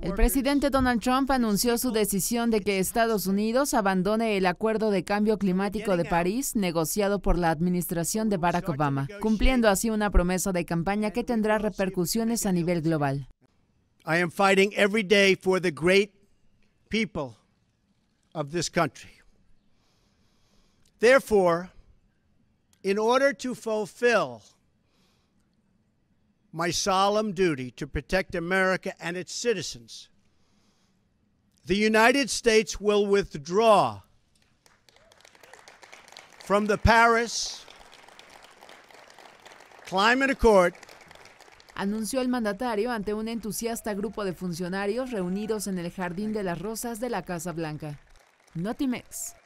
El presidente Donald Trump anunció su decisión de que Estados Unidos abandone el acuerdo de cambio climático de París negociado por la administración de Barack Obama, cumpliendo así una promesa de campaña que tendrá repercusiones a nivel global. I am fighting every day for the great people of this country. Therefore, in order to fulfill my solemn duty to protect America and its citizens. The United States will withdraw from the Paris Climate Accord anunció el mandatario ante un entusiasta grupo de funcionarios reunidos en el Jardín de las Rosas de la Casa Blanca. Notimex.